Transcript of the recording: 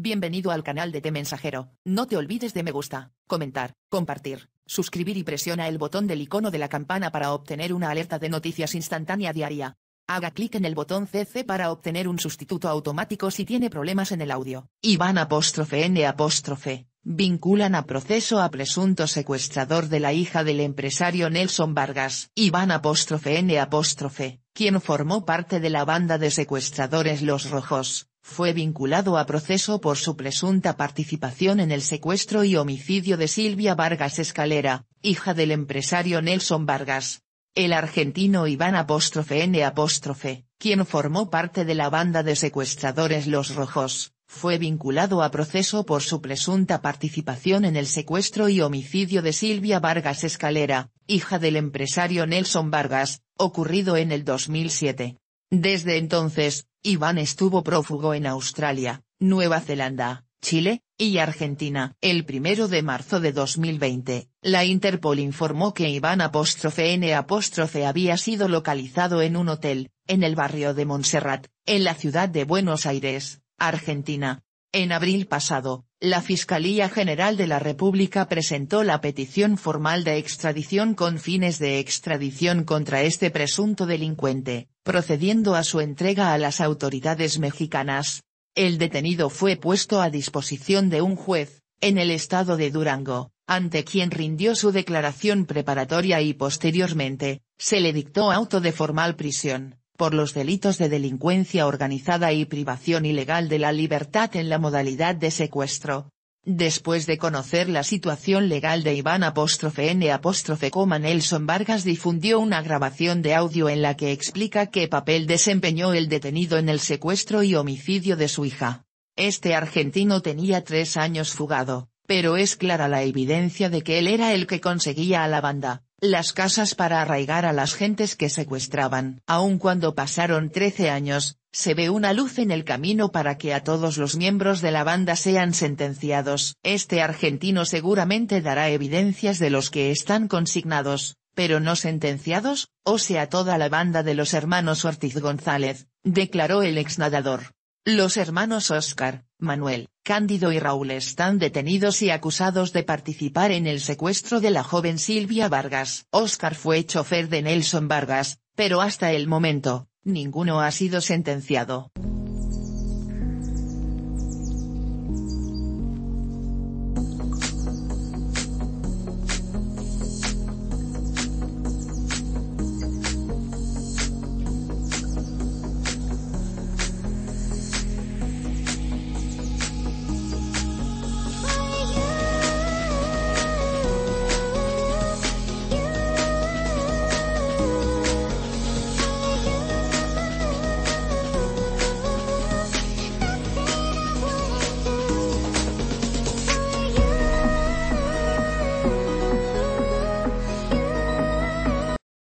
Bienvenido al canal de Te Mensajero. No te olvides de me gusta, comentar, compartir, suscribir y presiona el botón del icono de la campana para obtener una alerta de noticias instantánea diaria. Haga clic en el botón CC para obtener un sustituto automático si tiene problemas en el audio. Iván apóstrofe N apóstrofe. Vinculan a proceso a presunto secuestrador de la hija del empresario Nelson Vargas. Iván apóstrofe N apóstrofe, quien formó parte de la banda de secuestradores Los Rojos fue vinculado a proceso por su presunta participación en el secuestro y homicidio de Silvia Vargas Escalera, hija del empresario Nelson Vargas. El argentino Iván apóstrofe N apóstrofe, quien formó parte de la banda de secuestradores Los Rojos, fue vinculado a proceso por su presunta participación en el secuestro y homicidio de Silvia Vargas Escalera, hija del empresario Nelson Vargas, ocurrido en el 2007. Desde entonces, Iván estuvo prófugo en Australia, Nueva Zelanda, Chile, y Argentina. El primero de marzo de 2020, la Interpol informó que Iván apóstrofe N había sido localizado en un hotel, en el barrio de Montserrat, en la ciudad de Buenos Aires, Argentina. En abril pasado, la Fiscalía General de la República presentó la petición formal de extradición con fines de extradición contra este presunto delincuente, procediendo a su entrega a las autoridades mexicanas. El detenido fue puesto a disposición de un juez, en el estado de Durango, ante quien rindió su declaración preparatoria y posteriormente, se le dictó auto de formal prisión por los delitos de delincuencia organizada y privación ilegal de la libertad en la modalidad de secuestro. Después de conocer la situación legal de Iván apóstrofe N apóstrofe coma Nelson Vargas difundió una grabación de audio en la que explica qué papel desempeñó el detenido en el secuestro y homicidio de su hija. Este argentino tenía tres años fugado, pero es clara la evidencia de que él era el que conseguía a la banda. Las casas para arraigar a las gentes que secuestraban. Aun cuando pasaron 13 años, se ve una luz en el camino para que a todos los miembros de la banda sean sentenciados. Este argentino seguramente dará evidencias de los que están consignados, pero no sentenciados, o sea toda la banda de los hermanos Ortiz González, declaró el exnadador. Los hermanos Oscar, Manuel, Cándido y Raúl están detenidos y acusados de participar en el secuestro de la joven Silvia Vargas. Oscar fue chofer de Nelson Vargas, pero hasta el momento, ninguno ha sido sentenciado.